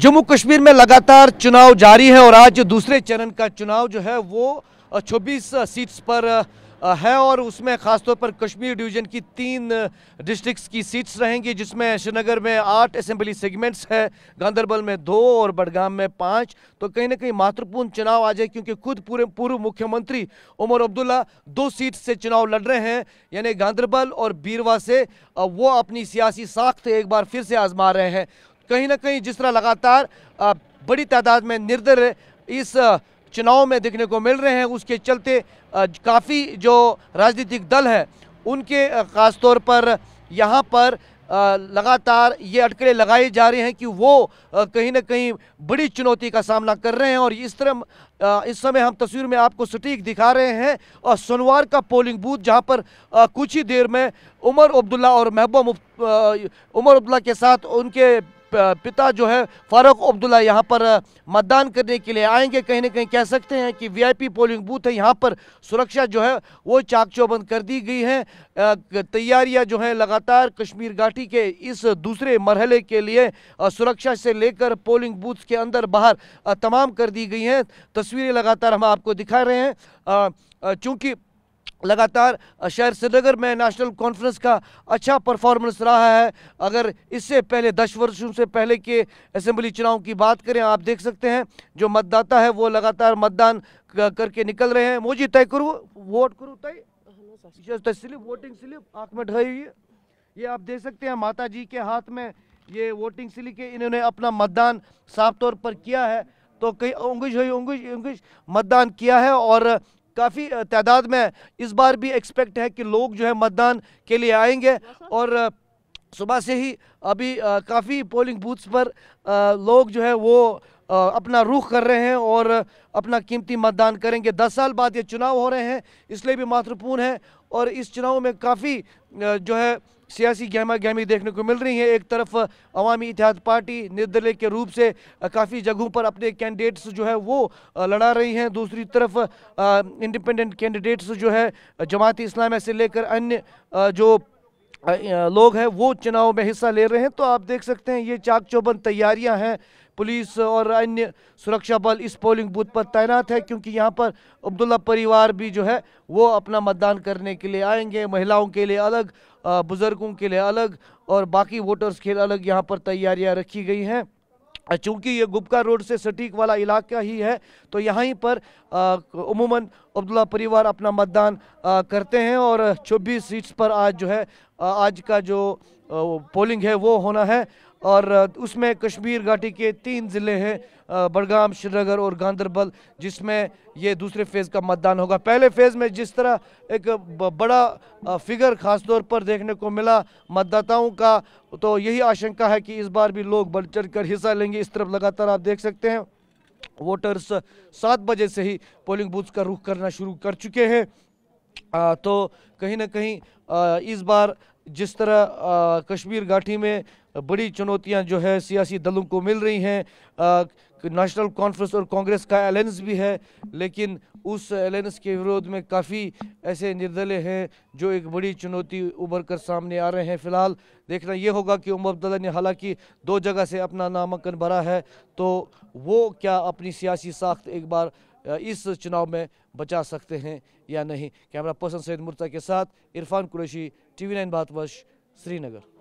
जम्मू कश्मीर में लगातार चुनाव जारी है और आज दूसरे चरण का चुनाव जो है वो 26 सीट्स पर है और उसमें ख़ासतौर पर कश्मीर डिवीज़न की तीन डिस्ट्रिक्ट्स की सीट्स रहेंगी जिसमें श्रीनगर में आठ असेंबली सेगमेंट्स है गांधरबल में दो और बडगाम में पाँच तो कहीं ना कहीं महत्वपूर्ण चुनाव आ जाए क्योंकि खुद पूरे पूर्व मुख्यमंत्री उमर अब्दुल्ला दो सीट से चुनाव लड़ रहे हैं यानी गांधरबल और बीरवा से वो अपनी सियासी साख्त एक बार फिर से आजमा रहे हैं कहीं ना कहीं जिस तरह लगातार बड़ी तादाद में निर्दल इस चुनाव में देखने को मिल रहे हैं उसके चलते काफ़ी जो राजनीतिक दल हैं उनके ख़ास तौर पर यहाँ पर लगातार ये अटकड़े लगाई जा रही हैं कि वो कहीं ना कहीं बड़ी चुनौती का सामना कर रहे हैं और इस तरह इस समय हम तस्वीर में आपको सटीक दिखा रहे हैं और सोनवार का पोलिंग बूथ जहां पर कुछ ही देर में उमर अब्दुल्ला और महबूबा उमर अब्दुल्ला के साथ उनके पिता जो है फारूक अब्दुल्ला यहाँ पर मतदान करने के लिए आएंगे कहीं ना कहीं कह सकते हैं कि वीआईपी पोलिंग बूथ है यहाँ पर सुरक्षा जो है वो चाक चौबंद कर दी गई है तैयारियाँ जो हैं लगातार कश्मीर घाटी के इस दूसरे मरहले के लिए सुरक्षा से लेकर पोलिंग बूथ के अंदर बाहर तमाम कर दी गई हैं तस्वीरें लगातार हम आपको दिखा रहे हैं चूँकि लगातार शहर श्रीनगर में नेशनल कॉन्फ्रेंस का अच्छा परफॉर्मेंस रहा है अगर इससे पहले दस वर्षों से पहले के असेंबली चुनाव की बात करें आप देख सकते हैं जो मतदाता है वो लगातार मतदान करके निकल रहे हैं मोजी तय करूँ वोट करूँ तय तो स्लिप वोटिंग स्लिप आँख में ढाई हुई ये आप देख सकते हैं माता जी के हाथ में ये वोटिंग स्लिप है इन्होंने अपना मतदान साफ तौर पर किया है तो कई उंगुज हुई उंगुज उंगुज मतदान किया है और काफ़ी तादाद में इस बार भी एक्सपेक्ट है कि लोग जो है मतदान के लिए आएंगे और सुबह से ही अभी काफ़ी पोलिंग बूथ्स पर लोग जो है वो अपना रुख कर रहे हैं और अपना कीमती मतदान करेंगे दस साल बाद ये चुनाव हो रहे हैं इसलिए भी महत्वपूर्ण है और इस चुनाव में काफ़ी जो है सियासी गहमा गहमी देखने को मिल रही है एक तरफ अवामी इतिहाद पार्टी निर्दलीय के रूप से काफ़ी जगहों पर अपने कैंडिडेट्स जो है वो लड़ा रही हैं दूसरी तरफ इंडिपेंडेंट कैंडिडेट्स जो है जमाती इस्लाम से लेकर अन्य जो लोग हैं वो चुनाव में हिस्सा ले रहे हैं तो आप देख सकते हैं ये चाक चौबंद तैयारियाँ हैं पुलिस और अन्य सुरक्षा बल इस पोलिंग बूथ पर तैनात है क्योंकि यहाँ पर अब्दुल्ला परिवार भी जो है वो अपना मतदान करने के लिए आएंगे महिलाओं के लिए अलग बुज़ुर्गों के लिए अलग और बाकी वोटर्स के लिए अलग यहाँ पर तैयारियाँ रखी गई हैं चूंकि ये गुपका रोड से सटीक वाला इलाका ही है तो यहीं पर उमूमन अब्दुल्ला परिवार अपना मतदान करते हैं और 24 सीट्स पर आज जो है आज का जो पोलिंग है वो होना है और उसमें कश्मीर घाटी के तीन ज़िले हैं बड़गाम श्रीनगर और गांधरबल जिसमें ये दूसरे फेज़ का मतदान होगा पहले फेज़ में जिस तरह एक बड़ा फिगर खास तौर पर देखने को मिला मतदाताओं का तो यही आशंका है कि इस बार भी लोग बढ़ चढ़ कर हिस्सा लेंगे इस तरफ लगातार आप देख सकते हैं वोटर्स सात बजे से ही पोलिंग बूथ का रुख करना शुरू कर चुके हैं आ, तो कहीं ना कहीं आ, इस बार जिस तरह आ, कश्मीर घाटी में बड़ी चुनौतियां जो है सियासी दलों को मिल रही हैं नेशनल कॉन्फ्रेंस और कांग्रेस का अलायंस भी है लेकिन उस अलायंस के विरोध में काफ़ी ऐसे निर्दलीय हैं जो एक बड़ी चुनौती उभर कर सामने आ रहे हैं फिलहाल देखना ये होगा कि उमर अब्दुल्ला ने हालांकि दो जगह से अपना नामांकन भरा है तो वो क्या अपनी सियासी साख्त एक बार इस चुनाव में बचा सकते हैं या नहीं कैमरा पर्सन सैद मुर्ता के साथ Irfan Qureshi T V nine Bharatvarsh Srinagar